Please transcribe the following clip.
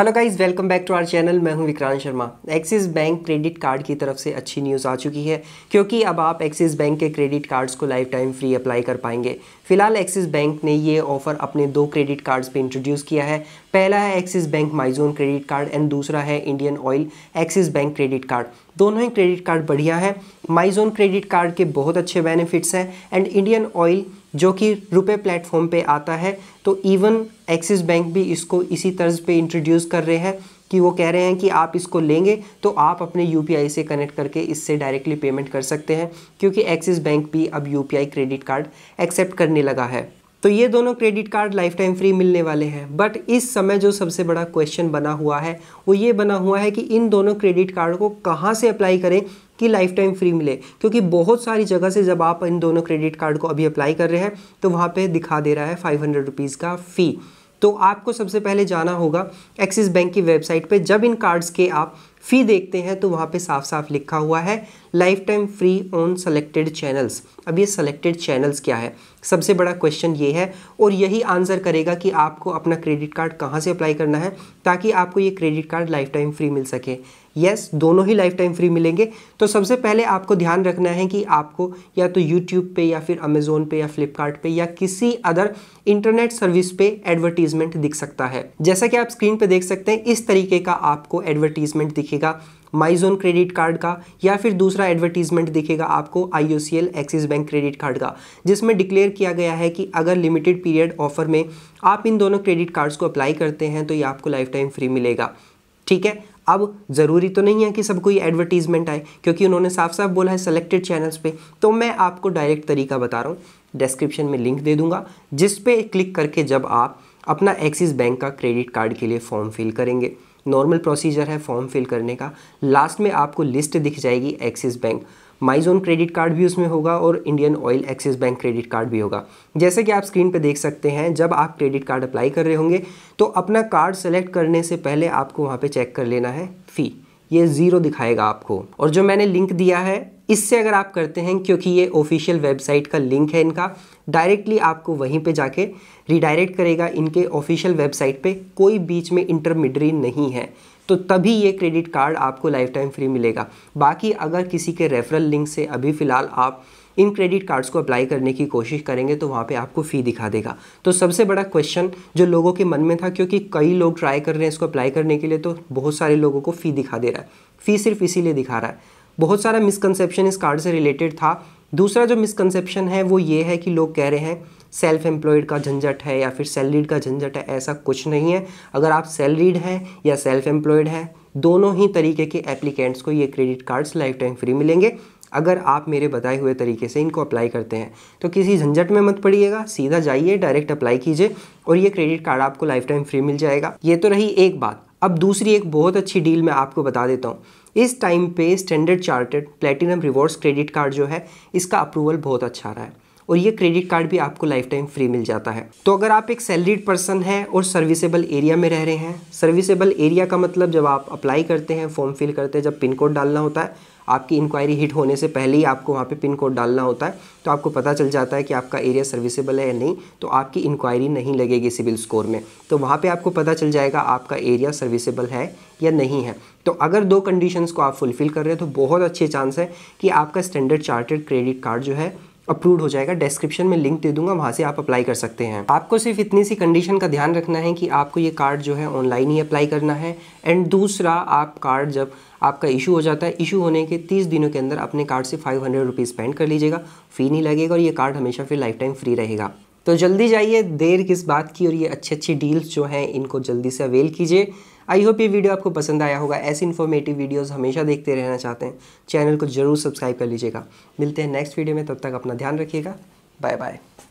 hello guys welcome back to our channel मैं हूं Vikrant Sharma Axis bank credit card की तरफ से अच्छी न्यूज़ आ चुकी है क्योंकि अब आप एक्सिस बैंक के क्रेडिट कार्ड्स को लाइफ टाइम फ्री अप्लाई कर पाएंगे फिलहाल एक्सिस बैंक ने ये ऑफर अपने दो क्रेडिट कार्ड्स पे इंट्रोड्यूस किया है पहला है Axis bank MyZone credit card and दूसरा है Indian Oil Axis bank credit card दोनों ही क्रेडिट कार्ड बढ़िया है माइजोन क्रेडिट कार्ड के बहुत अच्छे बेनिफिट्स हैं एंड इंडियन ऑयल जो कि रुपए प्लेटफॉर्म पे आता है तो इवन एक्सिस बैंक भी इसको इसी तर्ज पे इंट्रोड्यूस कर रहे हैं कि वो कह रहे हैं कि आप इसको लेंगे तो आप अपने यू से कनेक्ट करके इससे डायरेक्टली पेमेंट कर सकते हैं क्योंकि एक्सिस बैंक भी अब यू क्रेडिट कार्ड एक्सेप्ट करने लगा है तो ये दोनों credit card lifetime free मिलने वाले हैं बट इस समय जो सबसे बड़ा क्वेश्चन बना हुआ है वो ये बना हुआ है कि इन दोनों क्रेडिट कार्ड को कहाँ से अप्लाई करें कि लाइफ टाइम फ्री मिले क्योंकि बहुत सारी जगह से जब आप इन दोनों क्रेडिट कार्ड को अभी अप्लाई कर रहे हैं तो वहाँ पे दिखा दे रहा है फाइव हंड्रेड रुपीज़ का फ़ी तो आपको सबसे पहले जाना होगा एक्सिस बैंक की वेबसाइट पे जब इन कार्ड्स के आप फ़ी देखते हैं तो वहाँ पे साफ साफ लिखा हुआ है lifetime free on selected channels अब ये सेलेक्टेड चैनल्स क्या है सबसे बड़ा क्वेश्चन ये है और यही आंसर करेगा कि आपको अपना क्रेडिट कार्ड कहाँ से अप्लाई करना है ताकि आपको ये credit card lifetime free मिल सके यस yes, दोनों ही लाइफ टाइम फ्री मिलेंगे तो सबसे पहले आपको ध्यान रखना है कि आपको या तो यूट्यूब पे या फिर अमेज़ोन पे या फ्लिपकार्ट पे या किसी अदर इंटरनेट सर्विस पे एडवर्टीजमेंट दिख सकता है जैसा कि आप स्क्रीन पे देख सकते हैं इस तरीके का आपको एडवर्टीजमेंट दिख दिखेगा माइजोन क्रेडिट कार्ड का या फिर दूसरा एडवर्टीजमेंट दिखेगा आपको I O C L Axis bank credit card का जिसमें डिक्लेयर किया गया है कि अगर लिमिटेड पीरियड ऑफर में आप इन दोनों क्रेडिट कार्ड्स को अप्लाई करते हैं तो ये आपको लाइफ टाइम फ्री मिलेगा ठीक है अब ज़रूरी तो नहीं है कि सबको ये एडवर्टीजमेंट आए क्योंकि उन्होंने साफ साफ बोला है सेलेक्टेड चैनल्स पे तो मैं आपको डायरेक्ट तरीका बता रहा हूँ डिस्क्रिप्शन में लिंक दे दूंगा जिस पे क्लिक करके जब आप अपना एक्सिस बैंक का क्रेडिट कार्ड के लिए फॉर्म फिल करेंगे नॉर्मल प्रोसीजर है फॉर्म फिल करने का लास्ट में आपको लिस्ट दिख जाएगी Axis bank MyZone credit card भी उसमें होगा और Indian Oil Axis bank credit card भी होगा जैसे कि आप स्क्रीन पर देख सकते हैं जब आप क्रेडिट कार्ड अप्लाई कर रहे होंगे तो अपना कार्ड सेलेक्ट करने से पहले आपको वहाँ पर चेक कर लेना है फ़ी ये ज़ीरो दिखाएगा आपको और जो मैंने लिंक दिया है इससे अगर आप करते हैं क्योंकि ये ऑफिशियल वेबसाइट का लिंक है इनका डायरेक्टली आपको वहीं पे जाके रिडायरेक्ट करेगा इनके ऑफिशियल वेबसाइट पे कोई बीच में इंटरमीडरी नहीं है तो तभी ये क्रेडिट कार्ड आपको लाइफ टाइम फ्री मिलेगा बाकी अगर किसी के रेफरल लिंक से अभी फ़िलहाल आप इन क्रेडिट कार्ड्स को अप्लाई करने की कोशिश करेंगे तो वहाँ पे आपको फ़ी दिखा देगा तो सबसे बड़ा क्वेश्चन जो लोगों के मन में था क्योंकि कई लोग ट्राई कर रहे हैं इसको अप्लाई करने के लिए तो बहुत सारे लोगों को फ़ी दिखा दे रहा है फ़ी सिर्फ इसीलिए दिखा रहा है बहुत सारा मिसकनसेप्शन इस कार्ड से रिलेटेड था दूसरा जो मिसकनसेप्शन है वो ये है कि लोग कह रहे हैं सेल्फ एम्प्लॉयड का झंझट है या फिर सैलरीड का झंझट है ऐसा कुछ नहीं है अगर आप सैलरीड हैं या सेल्फ एम्प्लॉयड हैं दोनों ही तरीके के एप्लीकेंट्स को ये credit cards lifetime free मिलेंगे अगर आप मेरे बताए हुए तरीके से इनको अप्लाई करते हैं तो किसी झंझट में मत पड़िएगा सीधा जाइए डायरेक्ट अप्लाई कीजिए और ये क्रेडिट कार्ड आपको लाइफ टाइम फ्री मिल जाएगा ये तो रही एक बात अब दूसरी एक बहुत अच्छी डील मैं आपको बता देता हूँ इस टाइम पे Standard Chartered platinum rewards credit card जो है इसका अप्रूवल बहुत अच्छा रहा है और ये क्रेडिट कार्ड भी आपको लाइफ टाइम फ्री मिल जाता है तो अगर आप एक सैलरीड पर्सन हैं और सर्विसेबल एरिया में रह रहे हैं सर्विसेबल एरिया का मतलब जब आप अप्लाई करते हैं फॉर्म फिल करते हैं जब पिन कोड डालना होता है आपकी इंक्वायरी हिट होने से पहले ही आपको वहाँ पे पिन कोड डालना होता है तो आपको पता चल जाता है कि आपका एरिया सर्विसेबल है या नहीं तो आपकी इंक्वायरी नहीं लगेगी सिविल स्कोर में तो वहाँ पे आपको पता चल जाएगा आपका एरिया सर्विसेबल है या नहीं है तो अगर दो कंडीशंस को आप फुलफ़िल कर रहे हैं तो बहुत अच्छे चांस है कि आपका स्टैंडर्ड चार्टेड क्रेडिट कार्ड जो है अप्रूव हो जाएगा डिस्क्रिप्शन में लिंक दे दूंगा वहाँ से आप अप्लाई कर सकते हैं आपको सिर्फ इतनी सी कंडीशन का ध्यान रखना है कि आपको ये कार्ड जो है ऑनलाइन ही अप्लाई करना है एंड दूसरा आप कार्ड जब आपका इशू हो जाता है इशू होने के तीस दिनों के अंदर अपने कार्ड से फाइव हंड्रेड रुपीज़ कर लीजिएगा फ़ी नहीं लगेगा और ये कार्ड हमेशा फिर लाइफ टाइम फ्री रहेगा तो जल्दी जाइए देर किस बात की और ये अच्छी अच्छी डील्स जो हैं इनको जल्दी से अवेल कीजिए आई होप ये वीडियो आपको पसंद आया होगा ऐसी इन्फॉर्मेटिव वीडियोस हमेशा देखते रहना चाहते हैं चैनल को जरूर सब्सक्राइब कर लीजिएगा मिलते हैं नेक्स्ट वीडियो में तब तक अपना ध्यान रखिएगा बाय बाय